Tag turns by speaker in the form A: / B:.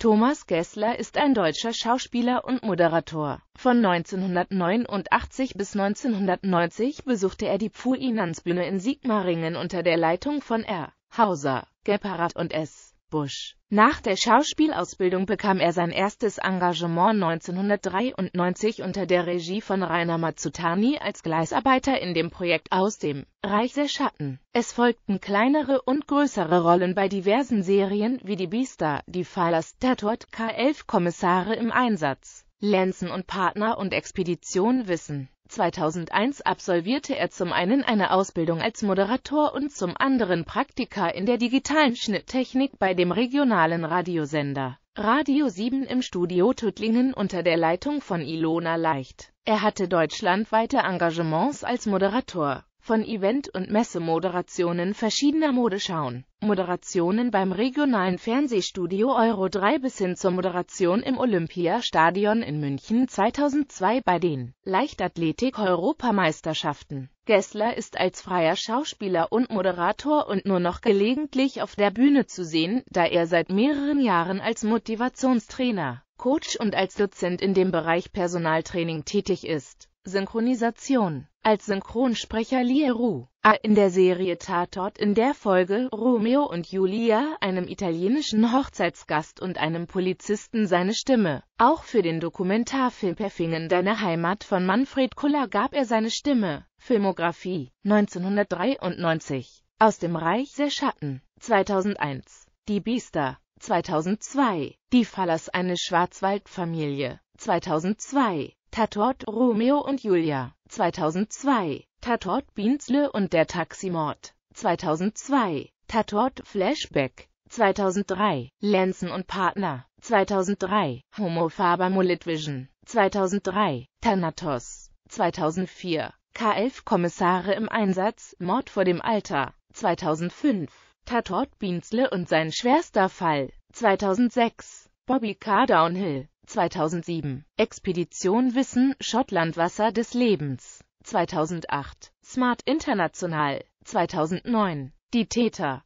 A: Thomas Gessler ist ein deutscher Schauspieler und Moderator. Von 1989 bis 1990 besuchte er die Pfui-Finanzbühne in Sigmaringen unter der Leitung von R. Hauser, Gepparat und S. Busch. Nach der Schauspielausbildung bekam er sein erstes Engagement 1993 unter der Regie von Rainer Mazzutani als Gleisarbeiter in dem Projekt aus dem Reich der Schatten. Es folgten kleinere und größere Rollen bei diversen Serien wie die Biester, die Fallers, Tatort, K11 Kommissare im Einsatz. Lenzen und Partner und Expedition wissen. 2001 absolvierte er zum einen eine Ausbildung als Moderator und zum anderen Praktika in der digitalen Schnitttechnik bei dem regionalen Radiosender Radio 7 im Studio Tuttlingen unter der Leitung von Ilona Leicht. Er hatte deutschlandweite Engagements als Moderator, von Event- und Messemoderationen verschiedener Modeschauen, Moderationen beim regionalen Fernsehstudio Euro 3 bis hin zur Moderation im Olympiastadion in München 2002 bei den Leichtathletik-Europameisterschaften. Gessler ist als freier Schauspieler und Moderator und nur noch gelegentlich auf der Bühne zu sehen, da er seit mehreren Jahren als Motivationstrainer, Coach und als Dozent in dem Bereich Personaltraining tätig ist. Synchronisation. Als Synchronsprecher Lee A in der Serie Tatort in der Folge Romeo und Julia, einem italienischen Hochzeitsgast und einem Polizisten seine Stimme. Auch für den Dokumentarfilm Perfingen Deine Heimat von Manfred Kuller gab er seine Stimme. Filmografie 1993 Aus dem Reich der Schatten 2001 Die Biester 2002 Die Fallers eine Schwarzwaldfamilie 2002 Tatort Romeo und Julia 2002, Tatort Bienzle und der Taximord 2002, Tatort Flashback 2003, Lenzen und Partner 2003, Homo Faber Mullet Vision, 2003, Thanatos 2004, K11 Kommissare im Einsatz, Mord vor dem Alter 2005, Tatort Bienzle und sein schwerster Fall 2006, Bobby Car Downhill 2007. Expedition Wissen, Schottland Wasser des Lebens. 2008. Smart International. 2009. Die Täter.